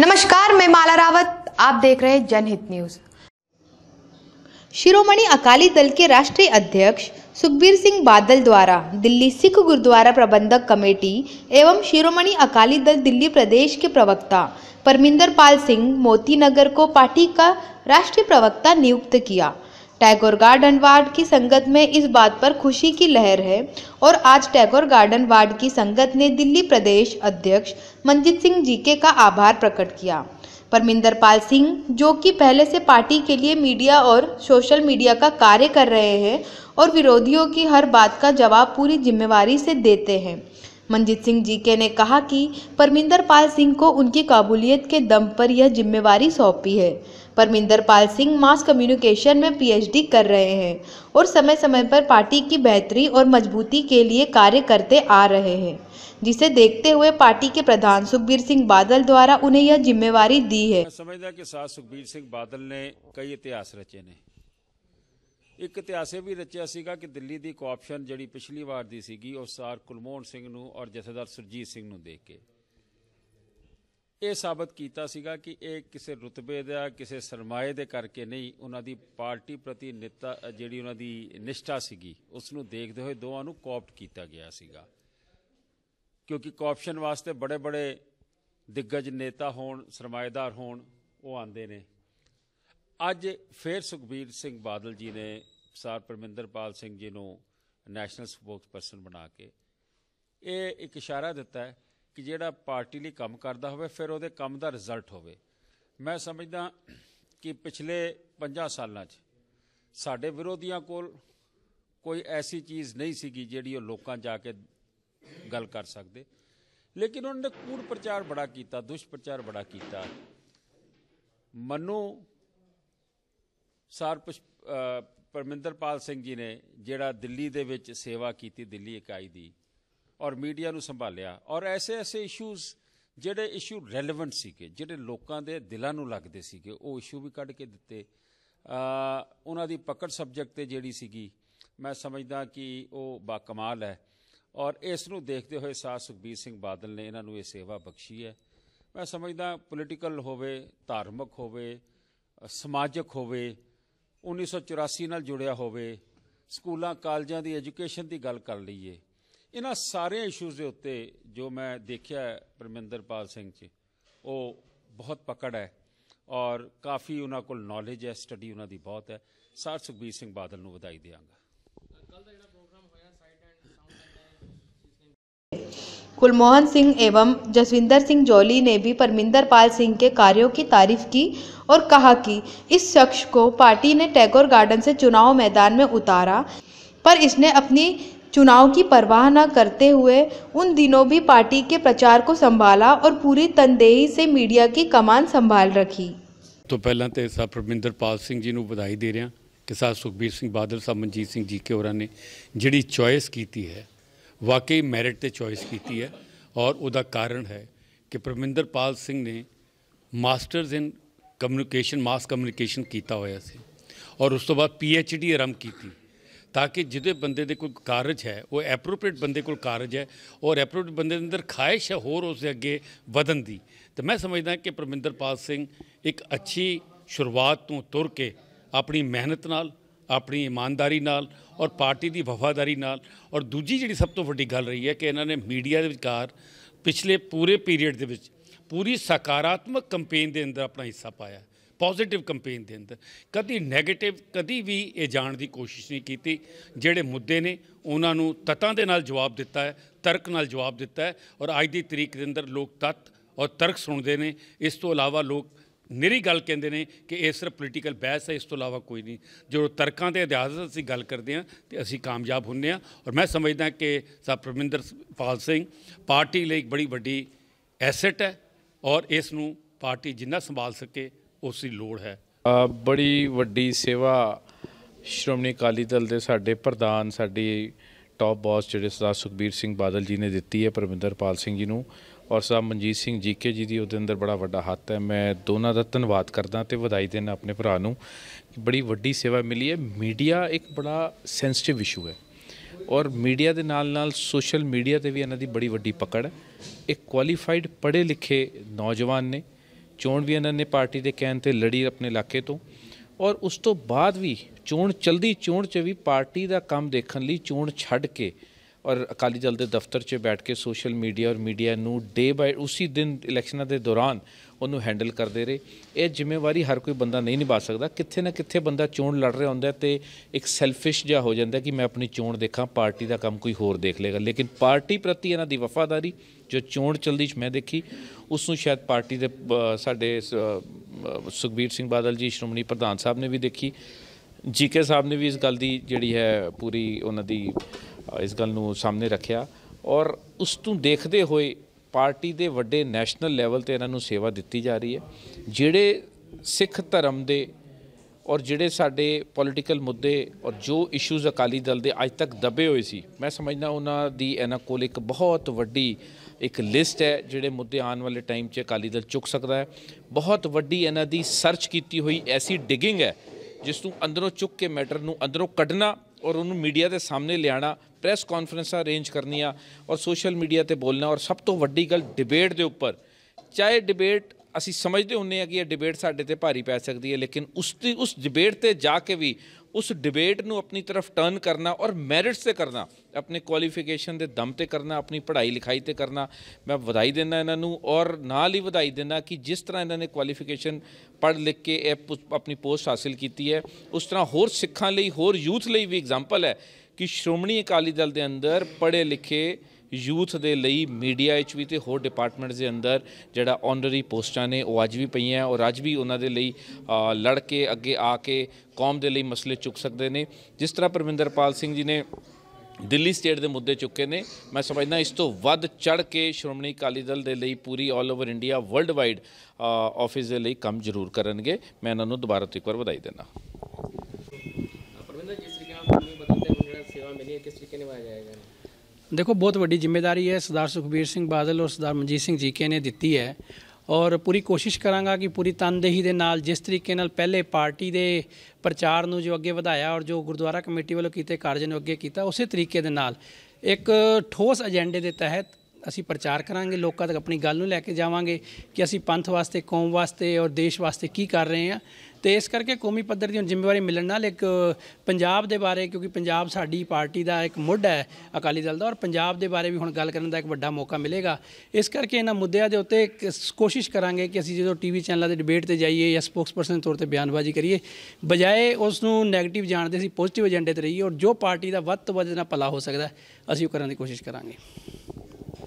नमस्कार मैं माला रावत आप देख रहे हैं जनहित न्यूज शिरोमणि अकाली दल के राष्ट्रीय अध्यक्ष सुखबीर सिंह बादल द्वारा दिल्ली सिख गुरुद्वारा प्रबंधक कमेटी एवं शिरोमणि अकाली दल दिल्ली प्रदेश के प्रवक्ता परमिंदर पाल सिंह मोती नगर को पार्टी का राष्ट्रीय प्रवक्ता नियुक्त किया टैगोर गार्डन वार्ड की संगत में इस बात पर खुशी की लहर है और आज टैगोर गार्डन वार्ड की संगत ने दिल्ली प्रदेश अध्यक्ष मंजीत सिंह जीके का आभार प्रकट किया परमिंदर पाल सिंह जो कि पहले से पार्टी के लिए मीडिया और सोशल मीडिया का कार्य कर रहे हैं और विरोधियों की हर बात का जवाब पूरी जिम्मेवारी से देते हैं मंजीत सिंह जीके ने कहा कि परमिंदर पाल सिंह को उनकी काबुलियत के दम पर यह जिम्मेवारी सौंपी है परमिंदर पाल सिंह मास कम्युनिकेशन में पीएचडी कर रहे हैं और समय समय पर पार्टी की बेहतरी और मजबूती के लिए कार्य करते आ रहे हैं जिसे देखते हुए पार्टी के प्रधान सुखबीर सिंह बादल द्वारा उन्हें यह जिम्मेवारी दी है समझदा के साथ सुखबीर सिंह बादल ने कई इतिहास रचे ने एक इतिहास भी रचा ਰਚਿਆ ਸੀਗਾ ਕਿ ਦਿੱਲੀ ਦੀ ਕੋਆਪਸ਼ਨ ਜਿਹੜੀ ਪਿਛਲੀ ਵਾਰ ਦੀ सार कुलमोहन सिंह और जथेदार सुरजीत सिंह देख के ਇਹ ਸਾਬਤ ਕੀਤਾ ਸੀਗਾ ਕਿ ਇਹ ਕਿਸੇ ਰੁਤਬੇ ਦਾ ਕਿਸੇ ਸਰਮਾਏ ਦੇ ਕਰਕੇ ਨਹੀਂ ਉਹਨਾਂ ਦੀ ਪਾਰਟੀ ਪ੍ਰਤੀ ਨਿਤਾ ਜਿਹੜੀ ਉਹਨਾਂ ਦੀ ਨਿਸ਼ਠਾ ਸੀਗੀ ਉਸ ਨੂੰ ਦੇਖਦੇ ਹੋਏ ਦੋਵਾਂ ਨੂੰ ਕਾਪਟ ਕੀਤਾ ਗਿਆ ਸੀਗਾ ਕਿਉਂਕਿ ਕਾਪਸ਼ਨ ਵਾਸਤੇ ਬੜੇ-ਬੜੇ ਦਿੱਗਜ ਨੇਤਾ ਹੋਣ ਸਰਮਾਏਦਾਰ ਹੋਣ ਉਹ ਆਂਦੇ ਨੇ ਅੱਜ ਫੇਰ ਸੁਖਬੀਰ ਸਿੰਘ ਬਾਦਲ ਜੀ ਨੇ ਸਰ ਪਰਮਿੰਦਰਪਾਲ ਸਿੰਘ ਜੀ ਨੂੰ ਨੈਸ਼ਨਲ ਸਪੋਕਸਪਰਸਨ ਬਣਾ ਕੇ ਇਹ ਇੱਕ ਇਸ਼ਾਰਾ ਦਿੱਤਾ ਹੈ ਕਿ ਜਿਹੜਾ ਪਾਰਟੀ ਲਈ ਕੰਮ ਕਰਦਾ ਹੋਵੇ ਫਿਰ ਉਹਦੇ ਕੰਮ ਦਾ ਰਿਜ਼ਲਟ ਹੋਵੇ ਮੈਂ ਸਮਝਦਾ ਕਿ ਪਿਛਲੇ 50 ਸਾਲਾਂ 'ਚ ਸਾਡੇ ਵਿਰੋਧੀਆਂ ਕੋਲ ਕੋਈ ਐਸੀ ਚੀਜ਼ ਨਹੀਂ ਸੀਗੀ ਜਿਹੜੀ ਉਹ ਲੋਕਾਂ ਜਾ ਕੇ ਗੱਲ ਕਰ ਸਕਦੇ ਲੇਕਿਨ ਉਹਨਾਂ ਨੇ ਕੂੜ ਪ੍ਰਚਾਰ ਬੜਾ ਕੀਤਾ ਦੁਸ਼ ਪ੍ਰਚਾਰ ਬੜਾ ਕੀਤਾ ਮਨੂ ਸਾਰ ਪਰਮਿੰਦਰਪਾਲ ਸਿੰਘ ਜੀ ਨੇ ਜਿਹੜਾ ਦਿੱਲੀ ਦੇ ਵਿੱਚ ਸੇਵਾ ਕੀਤੀ ਦਿੱਲੀ ਇਕਾਈ ਦੀ ਔਰ ਮੀਡੀਆ ਨੂੰ ਸੰਭਾਲਿਆ ਔਰ ਐਸੇ ਐਸੇ ਇਸ਼ੂਜ਼ ਜਿਹੜੇ ਇਸ਼ੂ ਰੈਲੇਵੈਂਟ ਸੀਗੇ ਜਿਹੜੇ ਲੋਕਾਂ ਦੇ ਦਿਲਾਂ ਨੂੰ ਲੱਗਦੇ ਸੀਗੇ ਉਹ ਇਸ਼ੂ ਵੀ ਕੱਢ ਕੇ ਦਿੱਤੇ ਆ ਉਹਨਾਂ ਦੀ ਪਕੜ ਸਬਜੈਕਟ ਤੇ ਜਿਹੜੀ ਸੀਗੀ ਮੈਂ ਸਮਝਦਾ ਕਿ ਉਹ ਬਾ ਕਮਾਲ ਹੈ ਔਰ ਇਸ ਨੂੰ ਦੇਖਦੇ ਹੋਏ ਸਾਹ ਸੁਖਬੀਰ ਸਿੰਘ ਬਾਦਲ ਨੇ ਇਹਨਾਂ ਨੂੰ ਇਹ ਸੇਵਾ ਬਖਸ਼ੀ ਹੈ ਮੈਂ ਸਮਝਦਾ ਪੋਲੀਟੀਕਲ ਹੋਵੇ ਧਾਰਮਿਕ ਹੋਵੇ ਸਮਾਜਿਕ ਹੋਵੇ 1984 ਨਾਲ ਜੁੜਿਆ ਹੋਵੇ ਸਕੂਲਾਂ ਕਾਲਜਾਂ ਦੀ ਐਜੂਕੇਸ਼ਨ ਦੀ ਗੱਲ ਕਰ ਲਈਏ इन सारे इशूज़ के ਉੱਤੇ जो मैं ਦੇਖਿਆ परमिंदरपाल सिंह 'ਚ ਉਹ ਬਹੁਤ ਪਕੜ ਹੈ ਔਰ ਕਾਫੀ ਉਹਨਾਂ ਕੋਲ ਨੌਲੇਜ ਹੈ ਸਟੱਡੀ ਉਹਨਾਂ ਦੀ ਬਹੁਤ ਹੈ ਸਾਰ ਸੁਖਬੀਰ ਸਿੰਘ ਬਾਦਲ ਨੂੰ ਵਧਾਈ कुलमोहन सिंह एवं जसविंदर सिंह जौली ने भी परमिंदर पाल सिंह के कार्यों की तारीफ की और कहा कि इस शख्स को पार्टी ने टैगोर गार्डन से चुनाव मैदान में उतारा पर इसने अपनी चुनाव की परवाह न करते हुए उन दिनों भी पार्टी के प्रचार को संभाला और पूरी तनदेही से मीडिया की कमान संभाल रखी ਤੋਂ ਪਹਿਲਾਂ ਤੇ ਸਰ ਪਰਮਿੰਦਰਪਾਲ ਸਿੰਘ ਜੀ ਨੂੰ ਵਧਾਈ ਦੇ ਰਿਹਾ ਕਿ ਸਾਹ ਸੁਖਬੀਰ ਸਿੰਘ ਬਾਦਲ ਸਾਹਿਬ ਮਨਜੀਤ ਸਿੰਘ ਜੀ ਕੇ ਹੋਰਾਂ ਨੇ ਜਿਹੜੀ ਚੋਇਸ ਕੀਤੀ ਹੈ ਵਾਕਈ ਮੈਰਿਟ ਤੇ ਚੋਇਸ ਕੀਤੀ ਹੈ ਔਰ ਉਹਦਾ ਕਾਰਨ ਹੈ ਕਿ ਪਰਮਿੰਦਰਪਾਲ ਸਿੰਘ ਨੇ masters in communication mass communication ਕੀਤਾ ਹੋਇਆ ਸੀ ਔਰ ਉਸ ਤੋਂ ਬਾਅਦ ਪੀ ਐਚ ਡੀ ਆਰੰਭ ਕੀਤੀ ਤਾਂ ਕਿ ਜਿਹਦੇ ਬੰਦੇ ਦੇ ਕੋਈ ਕਾਰਜ ਹੈ ਉਹ ਐਪਰੋਪ੍ਰੀਏਟ ਬੰਦੇ ਕੋਲ ਕਾਰਜ ਹੈ ਔਰ ਐਪਰੋਪ੍ਰੀਏਟ ਬੰਦੇ ਦੇ ਅੰਦਰ ਖਾਇਸ਼ ਹੈ ਹੋਰ ਉਸ ਦੇ ਅੱਗੇ ਵਧਣ ਦੀ ਤੇ ਮੈਂ ਸਮਝਦਾ ਕਿ ਪਰਮਿੰਦਰਪਾਲ ਸਿੰਘ ਇੱਕ ਅੱਛੀ ਸ਼ੁਰੂਆਤ ਤੋਂ ਤੁਰ ਕੇ ਆਪਣੀ ਮਿਹਨਤ ਨਾਲ ਆਪਣੀ ਇਮਾਨਦਾਰੀ ਨਾਲ ਔਰ ਪਾਰਟੀ ਦੀ ਵਫਾਦਾਰੀ ਨਾਲ ਔਰ ਦੂਜੀ ਜਿਹੜੀ ਸਭ ਤੋਂ ਵੱਡੀ ਗੱਲ ਰਹੀ ਹੈ ਕਿ ਇਹਨਾਂ ਨੇ ਮੀਡੀਆ ਦੇ ਵਿਚਕਾਰ ਪਿਛਲੇ ਪੂਰੇ ਪੀਰੀਅਡ ਦੇ ਵਿੱਚ ਪੂਰੀ ਸਕਾਰਾਤਮਕ ਕੈਂਪੇਨ ਦੇ ਅੰਦਰ ਆਪਣਾ ਹਿੱਸਾ ਪਾਇਆ ਪੋਜ਼ਿਟਿਵ ਕੈਂਪੇਨ ਦੇ ਅੰਦਰ ਕਦੀ 네ਗੇਟਿਵ ਕਦੀ ਵੀ ਇਹ ਜਾਣ ਦੀ ਕੋਸ਼ਿਸ਼ ਨਹੀਂ ਕੀਤੀ ਜਿਹੜੇ ਮੁੱਦੇ ਨੇ ਉਹਨਾਂ ਨੂੰ ਤਤਾਂ ਦੇ ਨਾਲ ਜਵਾਬ ਦਿੱਤਾ ਹੈ ਤਰਕ ਨਾਲ ਜਵਾਬ ਦਿੱਤਾ ਹੈ ਔਰ ਅੱਜ ਦੀ ਤਰੀਕ ਦੇ ਅੰਦਰ ਲੋਕ ਤਤ ਔਰ ਤਰਕ ਸੁਣਦੇ ਨੇ ਇਸ ਤੋਂ ਇਲਾਵਾ ਲੋਕ ਨਿਰੀ ਗੱਲ ਕਹਿੰਦੇ ਨੇ ਕਿ ਇਹ ਸਿਰਫ ਪੋਲੀਟੀਕਲ ਬਹਿਸ ਹੈ ਇਸ ਤੋਂ ਇਲਾਵਾ ਕੋਈ ਨਹੀਂ ਜੋ ਤਰਕਾਂ ਦੇ ਅਧਿਆਸ ਅਸੀਂ ਗੱਲ ਕਰਦੇ ਹਾਂ ਤੇ ਅਸੀਂ ਕਾਮਯਾਬ ਹੁੰਨੇ ਆ ਔਰ ਮੈਂ ਸਮਝਦਾ ਕਿ ਸਾਹਿਬ ਪ੍ਰਮਿੰਦਰ ਪਾਲ ਸਿੰਘ ਪਾਰਟੀ ਲਈ ਇੱਕ ਬੜੀ ਵੱਡੀ ਐਸੈਟ ਹੈ ਔਰ ਇਸ ਨੂੰ ਪਾਰਟੀ ਜਿੰਨਾ ਸੰਭਾਲ ਸਕੇ ਉਸ ਦੀ ਲੋੜ ਹੈ ਬੜੀ ਵੱਡੀ ਸੇਵਾ ਸ਼੍ਰੋਮਣੀ ਅਕਾਲੀ ਦਲ ਦੇ ਸਾਡੇ ਪ੍ਰਧਾਨ ਸਾਡੀ ਟੌਪ ਬਾਸ ਜਿਹੜੇ ਸਰਦਾਰ ਸੁਖਬੀਰ ਸਿੰਘ ਬਾਦਲ ਜੀ ਨੇ ਦਿੱਤੀ ਹੈ ਪਰਮਿੰਦਰਪਾਲ ਸਿੰਘ ਜੀ ਨੂੰ ਔਰ ਸਾਹਿਬ ਮਨਜੀਤ ਸਿੰਘ ਜੀਕੇ ਜੀ ਦੀ ਉਹਦੇ ਅੰਦਰ ਬੜਾ ਵੱਡਾ ਹੱਥ ਹੈ ਮੈਂ ਦੋਨਾਂ ਦਾ ਧੰਨਵਾਦ ਕਰਦਾ ਤੇ ਵਧਾਈ ਦੇਣਾ ਆਪਣੇ ਭਰਾ ਨੂੰ ਬੜੀ ਵੱਡੀ ਸੇਵਾ ਮਿਲੀ ਹੈ ਮੀਡੀਆ ਇੱਕ ਬੜਾ ਸੈਂਸਿਟਿਵ ਇਸ਼ੂ ਹੈ ਔਰ ਮੀਡੀਆ ਦੇ ਨਾਲ ਨਾਲ ਸੋਸ਼ਲ ਮੀਡੀਆ ਤੇ ਵੀ ਇਹਨਾਂ ਦੀ ਬੜੀ ਵੱਡੀ ਪਕੜ ਹੈ ਇੱਕ ਕੁਆਲੀਫਾਈਡ ਪੜ੍ਹੇ ਲਿਖੇ ਨੌਜਵਾਨ ਨੇ ਚੋਣ ਵੀ ਇਹਨਾਂ ਨੇ ਪਾਰਟੀ ਦੇ ਕਹਿਣ ਤੇ ਲੜੀ ਆਪਣੇ ਇਲਾਕੇ ਤੋਂ ਔਰ ਉਸ ਤੋਂ ਬਾਅਦ ਵੀ ਚੋਣ ਚਲਦੀ ਚੋਣ 'ਚ ਵੀ ਪਾਰਟੀ ਦਾ ਕੰਮ ਦੇਖਣ ਲਈ ਚੋਣ ਛੱਡ ਕੇ ਔਰ ਅਕਾਲੀ ਦਲ ਦੇ ਦਫ਼ਤਰ 'ਚ ਬੈਠ ਕੇ ਸੋਸ਼ਲ ਮੀਡੀਆ ਔਰ ਮੀਡੀਆ ਨੂੰ ਡੇ ਬਾਈ ਉਸੇ ਦਿਨ ਇਲੈਕਸ਼ਨਾਂ ਦੇ ਦੌਰਾਨ ਉਹਨੂੰ ਹੈਂਡਲ ਕਰਦੇ ਰਹੇ ਇਹ ਜ਼ਿੰਮੇਵਾਰੀ ਹਰ ਕੋਈ ਬੰਦਾ ਨਹੀਂ ਨਿਭਾ ਸਕਦਾ ਕਿੱਥੇ ਨਾ ਕਿੱਥੇ ਬੰਦਾ ਚੋਣ ਲੜ ਰਿਹਾ ਹੁੰਦਾ ਤੇ ਇੱਕ ਸੈਲਫਿਸ਼ ਜਿਹਾ ਹੋ ਜਾਂਦਾ ਕਿ ਮੈਂ ਆਪਣੀ ਚੋਣ ਦੇਖਾਂ ਪਾਰਟੀ ਦਾ ਕੰਮ ਕੋਈ ਹੋਰ ਦੇਖ ਲੇਗਾ ਲੇਕਿਨ ਪਾਰਟੀ ਪ੍ਰਤੀ ਇਹਨਾਂ ਦੀ ਵਫਾਦਾਰੀ ਜੋ ਚੋਣ ਚਲਦੀ ਚ ਮੈਂ ਦੇਖੀ ਉਸ ਨੂੰ ਸ਼ਾਇਦ ਪਾਰਟੀ ਦੇ ਸਾਡੇ ਸੁਖਬੀਰ ਸਿੰਘ ਬਾਦਲ ਜੀ ਸ਼੍ਰੋਮਣੀ ਪ੍ਰਧਾਨ ਸਾਹਿਬ ਨੇ ਵੀ ਦੇਖੀ ਜੀਕੇ ਸਾਹਿਬ ਨੇ ਵੀ ਇਸ ਗੱਲ ਦੀ ਜਿਹੜੀ ਹੈ ਪੂਰੀ ਉਹਨਾਂ ਦੀ ਇਸ ਗੱਲ ਨੂੰ ਸਾਹਮਣੇ ਰੱਖਿਆ ਔਰ ਉਸ ਤੋਂ ਦੇਖਦੇ ਹੋਏ ਪਾਰਟੀ ਦੇ ਵੱਡੇ ਨੈਸ਼ਨਲ ਲੈਵਲ ਤੇ ਇਹਨਾਂ ਨੂੰ ਸੇਵਾ ਦਿੱਤੀ ਜਾ ਰਹੀ ਹੈ ਜਿਹੜੇ ਸਿੱਖ ਧਰਮ ਦੇ ਔਰ ਜਿਹੜੇ ਸਾਡੇ ਪੋਲਿਟੀਕਲ ਮੁੱਦੇ ਔਰ ਜੋ ਇਸ਼ੂਜ਼ ਅਕਾਲੀ ਦਲ ਦੇ ਅੱਜ ਤੱਕ ਦਬੇ ਹੋਏ ਸੀ ਮੈਂ ਸਮਝਦਾ ਉਹਨਾਂ ਦੀ ਇਹਨਾਂ ਕੋਲ ਇੱਕ ਬਹੁਤ ਵੱਡੀ ਇੱਕ ਲਿਸਟ ਹੈ ਜਿਹੜੇ ਮੁੱਦੇ ਆਉਣ ਵਾਲੇ ਟਾਈਮ 'ਚ ਅਕਾਲੀ ਦਲ ਚੁੱਕ ਸਕਦਾ ਹੈ ਬਹੁਤ ਵੱਡੀ ਇਹਨਾਂ ਦੀ ਸਰਚ ਕੀਤੀ ਹੋਈ ਐਸੀ ਡਿਗਿੰਗ ਹੈ ਜਿਸ ਨੂੰ ਅੰਦਰੋਂ ਚੁੱਕ ਕੇ ਮੈਟਰ ਨੂੰ ਅੰਦਰੋਂ ਕੱਢਣਾ ਔਰ ਉਹਨੂੰ ਮੀਡੀਆ ਦੇ ਸਾਹਮਣੇ ਲਿਆਣਾ ਪ੍ਰੈਸ ਕਾਨਫਰੰਸਾਂ ਅਰੇਂਜ ਕਰਨੀਆਂ ਔਰ ਸੋਸ਼ਲ ਮੀਡੀਆ ਤੇ ਬੋਲਣਾ ਔਰ ਸਭ ਤੋਂ ਵੱਡੀ ਗੱਲ ਡਿਬੇਟ ਦੇ ਉੱਪਰ ਚਾਹੇ ਡਿਬੇਟ ਅਸੀਂ ਸਮਝਦੇ ਹੁੰਨੇ ਆ ਕਿ ਇਹ ਡਿਬੇਟ ਸਾਡੇ ਤੇ ਭਾਰੀ ਪੈ ਸਕਦੀ ਹੈ ਲੇਕਿਨ ਉਸ ਦੀ ਉਸ ਡਿਬੇਟ ਤੇ ਜਾ ਕੇ ਵੀ ਉਸ ਡਿਬੇਟ ਨੂੰ ਆਪਣੀ ਤਰਫ ਟਰਨ ਕਰਨਾ ਔਰ ਮੈਰਿਟਸ ਤੇ ਕਰਨਾ ਆਪਣੇ ਕੁਆਲੀਫਿਕੇਸ਼ਨ ਦੇ ਦਮ ਤੇ ਕਰਨਾ ਆਪਣੀ ਪੜ੍ਹਾਈ ਲਿਖਾਈ ਤੇ ਕਰਨਾ ਮੈਂ ਵਧਾਈ ਦਿੰਦਾ ਇਹਨਾਂ ਨੂੰ ਔਰ ਨਾਲ ਹੀ ਵਧਾਈ ਦਿੰਦਾ ਕਿ ਜਿਸ ਤਰ੍ਹਾਂ ਇਹਨਾਂ ਨੇ ਕੁਆਲੀਫਿਕੇਸ਼ਨ ਪੜ੍ਹ ਲਿਖ ਕੇ ਇਹ ਆਪਣੀ ਪੋਸਟ ਹਾਸਲ ਕੀਤੀ ਹੈ ਉਸ ਤਰ੍ਹਾਂ ਹੋਰ ਸਿੱਖਾਂ ਲਈ ਹੋਰ ਯੂਥ ਲਈ ਵੀ ਐਗਜ਼ਾਮਪਲ ਹੈ ਕਿ ਸ਼੍ਰੋਮਣੀ ਅਕਾਲੀ ਦਲ ਦੇ ਅੰਦਰ ਪੜ੍ਹੇ ਲਿਖੇ ਯੂਥ ਦੇ ਲਈ ਮੀਡੀਆ ਵਿੱਚ ਵੀ ਤੇ ਹੋਰ ਡਿਪਾਰਟਮੈਂਟਸ ਦੇ ਅੰਦਰ ਜਿਹੜਾ ਆਨਰਰੀ ਪੋਸਟਾਂ ਨੇ ਉਹ ਅੱਜ ਵੀ ਪਈਆਂ ਔਰ ਅੱਜ ਵੀ ਉਹਨਾਂ ਦੇ ਲਈ ਲੜ ਕੇ ਅੱਗੇ ਆ ਕੇ ਕੌਮ ਦੇ ਲਈ ਮਸਲੇ ਚੁੱਕ ਸਕਦੇ ਨੇ ਜਿਸ ਤਰ੍ਹਾਂ ਪਰਮਿੰਦਰਪਾਲ ਸਿੰਘ ਜੀ ਨੇ ਦਿੱਲੀ ਸਟੇਟ ਦੇ ਮੁੱਦੇ ਚੁੱਕੇ ਨੇ ਮੈਂ ਸਮਝਦਾ ਇਸ ਤੋਂ ਵੱਧ ਚੜ ਕੇ ਸ਼੍ਰੋਮਣੀ ਅਕਾਲੀ ਦਲ ਦੇ ਲਈ ਪੂਰੀ all over India worldwide office ਦੇ ਲਈ ਕੰਮ ਜ਼ਰੂਰ ਕਰਨਗੇ ਮੈਂ ਇਹਨਾਂ ਨੂੰ ਦੁਬਾਰਾ ਤੋਂ ਇੱਕ ਵਾਰ ਵਧਾਈ ਦੇਣਾ ਪਰਮਿੰਦਰ ਜੀ ਸਿਕਾ ਨਾਲ ਬਦਲਦੇ ਹੋ ਜਿਹੜਾ ਸੇਵਾ ਮਿਲੀ ਹੈ ਕਿਸ ਤਰੀਕੇ ਨਿਭਾਇਆ ਜਾਏਗਾ ਦੇਖੋ ਬਹੁਤ ਵੱਡੀ ਜ਼ਿੰਮੇਵਾਰੀ ਹੈ ਸਰਦਾਰ ਸੁਖਬੀਰ ਸਿੰਘ ਬਾਦਲ ਔਰ ਸਰਦਾਰ ਮਨਜੀਤ ਸਿੰਘ ਜੀ ਕੇ ਨੇ ਦਿੱਤੀ ਹੈ ਔਰ ਪੂਰੀ ਕੋਸ਼ਿਸ਼ ਕਰਾਂਗਾ ਕਿ ਪੂਰੀ ਤਨਦੇਹੀ ਦੇ ਨਾਲ ਜਿਸ ਤਰੀਕੇ ਨਾਲ ਪਹਿਲੇ ਪਾਰਟੀ ਦੇ ਪ੍ਰਚਾਰ ਨੂੰ ਜੋ ਅੱਗੇ ਵਧਾਇਆ ਔਰ ਜੋ ਗੁਰਦੁਆਰਾ ਕਮੇਟੀ ਵੱਲੋਂ ਕੀਤੇ ਕਾਰਜ ਨੂੰ ਅੱਗੇ ਕੀਤਾ ਉਸੇ ਤਰੀਕੇ ਦੇ ਨਾਲ ਇੱਕ ਠੋਸ ਏਜੰਡੇ ਦੇ ਤਹਿਤ ਅਸੀਂ ਪ੍ਰਚਾਰ ਕਰਾਂਗੇ ਲੋਕਾਂ ਤੱਕ ਆਪਣੀ ਗੱਲ ਨੂੰ ਲੈ ਕੇ ਜਾਵਾਂਗੇ ਕਿ ਅਸੀਂ ਪੰਥ ਵਾਸਤੇ ਕੌਮ ਵਾਸਤੇ ਔਰ ਦੇਸ਼ ਵਾਸਤੇ ਕੀ ਕਰ ਰਹੇ ਹਾਂ ਤੇ ਇਸ ਕਰਕੇ ਕੌਮੀ ਪੱਧਰ ਦੀ ਜ਼ਿੰਮੇਵਾਰੀ ਮਿਲਣ ਨਾਲ ਇੱਕ ਪੰਜਾਬ ਦੇ ਬਾਰੇ ਕਿਉਂਕਿ ਪੰਜਾਬ ਸਾਡੀ ਪਾਰਟੀ ਦਾ ਇੱਕ ਮੁੱਢ ਹੈ ਅਕਾਲੀ ਦਲ ਦਾ ਔਰ ਪੰਜਾਬ ਦੇ ਬਾਰੇ ਵੀ ਹੁਣ ਗੱਲ ਕਰਨ ਦਾ ਇੱਕ ਵੱਡਾ ਮੌਕਾ ਮਿਲੇਗਾ ਇਸ ਕਰਕੇ ਇਹਨਾਂ ਮੁੱਦਿਆਂ ਦੇ ਉੱਤੇ ਕੋਸ਼ਿਸ਼ ਕਰਾਂਗੇ ਕਿ ਅਸੀਂ ਜਦੋਂ ਟੀਵੀ ਚੈਨਲਾਂ ਦੇ ਡਿਬੇਟ ਤੇ ਜਾਈਏ ਜਾਂ ਸਪੋਕਸਪਰਸਨ ਦੇ ਤੌਰ ਤੇ ਬਿਆਨਬਾਜ਼ੀ ਕਰੀਏ ਬਜਾਏ ਉਸ ਨੂੰ ਨੈਗੇਟਿਵ ਜਾਣਦੇ ਸੀ ਪੋਜ਼ਿਟਿਵ ਏਜੰਡੇ ਤੇ ਰਹੀਏ ਔਰ ਜੋ ਪਾਰਟੀ ਦਾ ਵੱਧ ਤੋਂ ਵੱਧ ਨਾਲ ਭਲਾ ਹੋ ਸਕਦਾ ਅਸੀਂ ਉਹ ਕਰਨ ਦੀ ਕੋਸ਼ਿਸ਼ ਕਰਾਂਗੇ